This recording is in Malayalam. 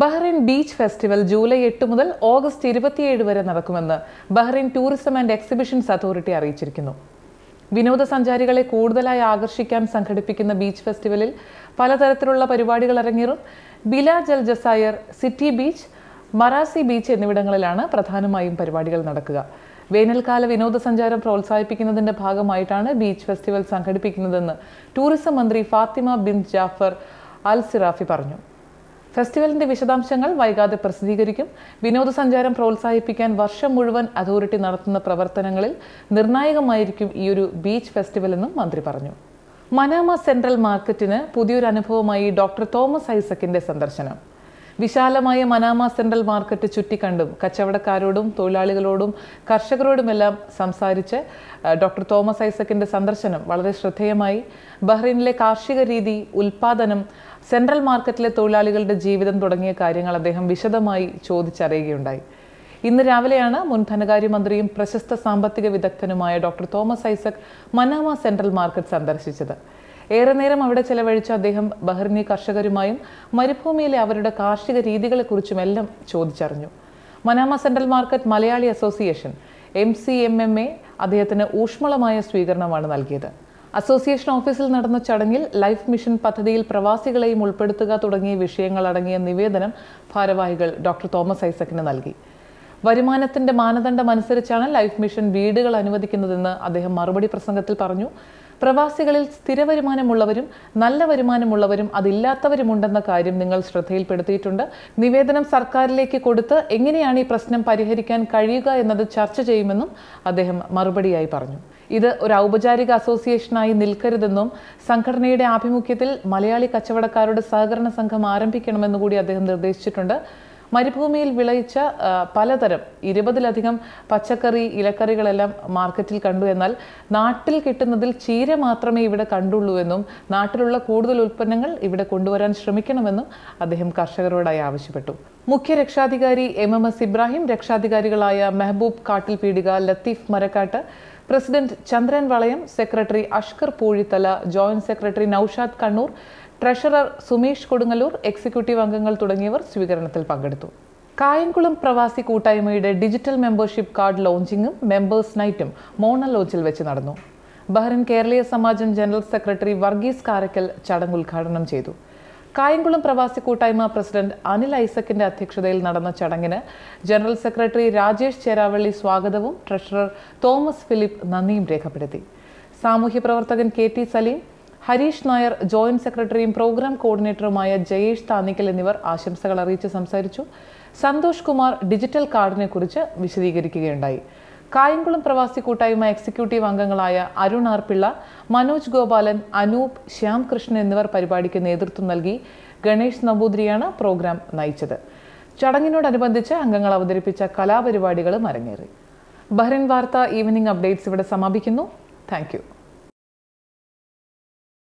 ബഹ്റൈൻ ബീച്ച് ഫെസ്റ്റിവൽ ജൂലൈ എട്ട് മുതൽ ഓഗസ്റ്റ് ഇരുപത്തിയേഴ് വരെ നടക്കുമെന്ന് Bahrain tourism and exhibitions authority അറിയിച്ചിരിക്കുന്നു വിനോദസഞ്ചാരികളെ കൂടുതലായി ആകർഷിക്കാൻ സംഘടിപ്പിക്കുന്ന ബീച്ച് ഫെസ്റ്റിവലിൽ പലതരത്തിലുള്ള പരിപാടികൾ അരങ്ങേറും Bilaj Al Jazayer city beach Marassi beach എന്നിവിടങ്ങളിലാണ് പ്രധാനമായും പരിപാടികൾ നടക്കുക വേനൽക്കാല വിനോദസഞ്ചാരം പ്രോത്സാഹിപ്പിക്കുന്നതിന്റെ ഭാഗമായിട്ടാണ് ബീച്ച് ഫെസ്റ്റിവൽ സംഘടിപ്പിക്കുന്നതെന്ന് ടൂറിസം മന്ത്രി Fatima bin Jaffar Al Sairafi പറഞ്ഞു ഫെസ്റ്റിവലിന്റെ വിശദാംശങ്ങൾ വൈകാതെ പ്രസിദ്ധീകരിക്കും വിനോദസഞ്ചാരം പ്രോത്സാഹിപ്പിക്കാൻ വർഷം മുഴുവൻ അതോറിറ്റി നടത്തുന്ന പ്രവർത്തനങ്ങളിൽ നിർണായകമായിരിക്കും ഒരു ബീച്ച് ഫെസ്റ്റിവൽ എന്നും മന്ത്രി പറഞ്ഞു മനാമ സെൻട്രൽ മാർക്കറ്റിന് പുതിയൊരു അനുഭവമായി ഡോക്ടർ തോമസ് ഐസക്കിന്റെ സന്ദർശനം വിശാലമായ മനാമ സെൻട്രൽ മാർക്കറ്റ് ചുറ്റിക്കണ്ടും കച്ചവടക്കാരോടും തൊഴിലാളികളോടും കർഷകരോടുമെല്ലാം സംസാരിച്ച് ഡോക്ടർ തോമസ് ഐസക്കിൻ്റെ സന്ദർശനം വളരെ ശ്രദ്ധേയമായി ബഹ്റൈനിലെ കാർഷിക രീതി ഉൽപ്പാദനം സെൻട്രൽ മാർക്കറ്റിലെ തൊഴിലാളികളുടെ ജീവിതം തുടങ്ങിയ കാര്യങ്ങൾ അദ്ദേഹം വിശദമായി ചോദിച്ചറിയുകയുണ്ടായി ഇന്ന് രാവിലെയാണ് മുൻ ധനകാര്യമന്ത്രിയും പ്രശസ്ത സാമ്പത്തിക വിദഗ്ധനുമായ doctor Thomas Isaac Manama central market സന്ദർശിച്ചത് ഏറെ നേരം അവിടെ ചെലവഴിച്ച അദ്ദേഹം ബഹ്റിനി കർഷകരുമായും മരുഭൂമിയിലെ അവരുടെ കാർഷിക രീതികളെക്കുറിച്ചും എല്ലാം ചോദിച്ചറിഞ്ഞു Manama central market Malayali association M C M M A അദ്ദേഹത്തിന് ഊഷ്മളമായ സ്വീകരണമാണ് നൽകിയത് അസോസിയേഷൻ ഓഫീസിൽ നടന്ന ചടങ്ങിൽ ലൈഫ് മിഷൻ പദ്ധതിയിൽ പ്രവാസികളെയും ഉൾപ്പെടുത്തുക തുടങ്ങിയ വിഷയങ്ങൾ അടങ്ങിയ നിവേദനം ഭാരവാഹികൾ ഡോക്ടർ തോമസ് ഐസക്കിന് നൽകി വരുമാനത്തിന്റെ മാനദണ്ഡം അനുസരിച്ചാണ് ലൈഫ് മിഷൻ വീടുകൾ അനുവദിക്കുന്നതെന്ന് അദ്ദേഹം മറുപടി പ്രസംഗത്തിൽ പറഞ്ഞു പ്രവാസികളിൽ സ്ഥിര വരുമാനമുള്ളവരും നല്ല വരുമാനമുള്ളവരും അതില്ലാത്തവരുമുണ്ടെന്ന കാര്യം നിങ്ങൾ ശ്രദ്ധയിൽപ്പെടുത്തിയിട്ടുണ്ട് നിവേദനം സർക്കാരിലേക്ക് കൊടുത്ത് എങ്ങനെയാണ് ഈ പ്രശ്നം പരിഹരിക്കാൻ കഴിയുക എന്നത് ചർച്ച ചെയ്യുമെന്നും അദ്ദേഹം മറുപടിയായി പറഞ്ഞു ഇത് ഒരു ഔപചാരിക അസോസിയേഷനായി നിൽക്കരുതെന്നും സംഘടനയുടെ ആഭിമുഖ്യത്തിൽ മലയാളി കച്ചവടക്കാരുടെ സഹകരണ സംഘം ആരംഭിക്കണമെന്നുകൂടി അദ്ദേഹം നിർദ്ദേശിച്ചിട്ടുണ്ട് മരുഭൂമിയിൽ വിളയിച്ച പലതരം ഇരുപതിലധികം പച്ചക്കറി ഇലക്കറികളെല്ലാം മാർക്കറ്റിൽ കണ്ടു എന്നാൽ നാട്ടിൽ കിട്ടുന്നതിൽ ചീര മാത്രമേ ഇവിടെ കണ്ടുള്ളൂ എന്നും നാട്ടിലുള്ള കൂടുതൽ ഉൽപ്പന്നങ്ങൾ ഇവിടെ കൊണ്ടുവരാൻ ശ്രമിക്കണമെന്നും അദ്ദേഹം കർഷകരോടായി ആവശ്യപ്പെട്ടു മുഖ്യ രക്ഷാധികാരി എം എം എസ് ഇബ്രാഹിം രക്ഷാധികാരികളായ Mehaboob Kattil Peedika Latheef Marakkat president Chandran Valayam secretary Ashkar Poozhithala joint secretary Noushad Kannur treasurer Sumesh Kodungallur executive അംഗങ്ങൾ തുടങ്ങിയവർ സ്വീകരണത്തിൽ പങ്കെടുത്തു കായംകുളം പ്രവാസി കൂട്ടായ്മയുടെ ഡിജിറ്റൽ മെമ്പർഷിപ്പ് കാർഡ് ലോഞ്ചിങ്ങും മെമ്പേഴ്സ് നൈറ്റും മോണ ലോഞ്ചിൽ വെച്ച് നടന്നു Bahrain Keraleeya Samajam general secretary Varghese Karakkal ചടങ്ങ് ഉദ്ഘാടനം ചെയ്തു കായംകുളം പ്രവാസി കൂട്ടായ്മ പ്രസിഡന്റ് അനിൽ ഐസക്കിന്റെ അധ്യക്ഷതയിൽ നടന്ന ചടങ്ങിന് ജനറൽ സെക്രട്ടറി രാജേഷ് ചേരാവള്ളി സ്വാഗതവും ട്രഷറർ തോമസ് ഫിലിപ്പ് നന്ദിയും രേഖപ്പെടുത്തി സാമൂഹ്യ പ്രവർത്തകൻ K T Saleem Harish Nair joint സെക്രട്ടറിയും പ്രോഗ്രാം കോർഡിനേറ്ററുമായ ജയേഷ് താന്നിക്കൽ എന്നിവർ ആശംസകൾ അറിയിച്ച് സംസാരിച്ചു സന്തോഷ് കുമാർ ഡിജിറ്റൽ കാർഡിനെക്കുറിച്ച് വിശദീകരിക്കുകയുണ്ടായി കായംകുളം പ്രവാസി കൂട്ടായ്മ എക്സിക്യൂട്ടീവ് അംഗങ്ങളായ അരുൺ ആർ മനോജ് ഗോപാലൻ അനൂപ് ശ്യാംകൃഷ്ണൻ എന്നിവർ പരിപാടിക്ക് നേതൃത്വം നൽകി ഗണേഷ് നമ്പൂതിരിയാണ് പ്രോഗ്രാം നയിച്ചത് ചടങ്ങിനോടനുബന്ധിച്ച് അംഗങ്ങൾ അവതരിപ്പിച്ച കലാപരിപാടികളും അരങ്ങേറി ബഹ്റിൻ വാർത്ത ഈവനിംഗ് അപ്ഡേറ്റ്സ് ഇവിടെ സമാപിക്കുന്നു താങ്ക്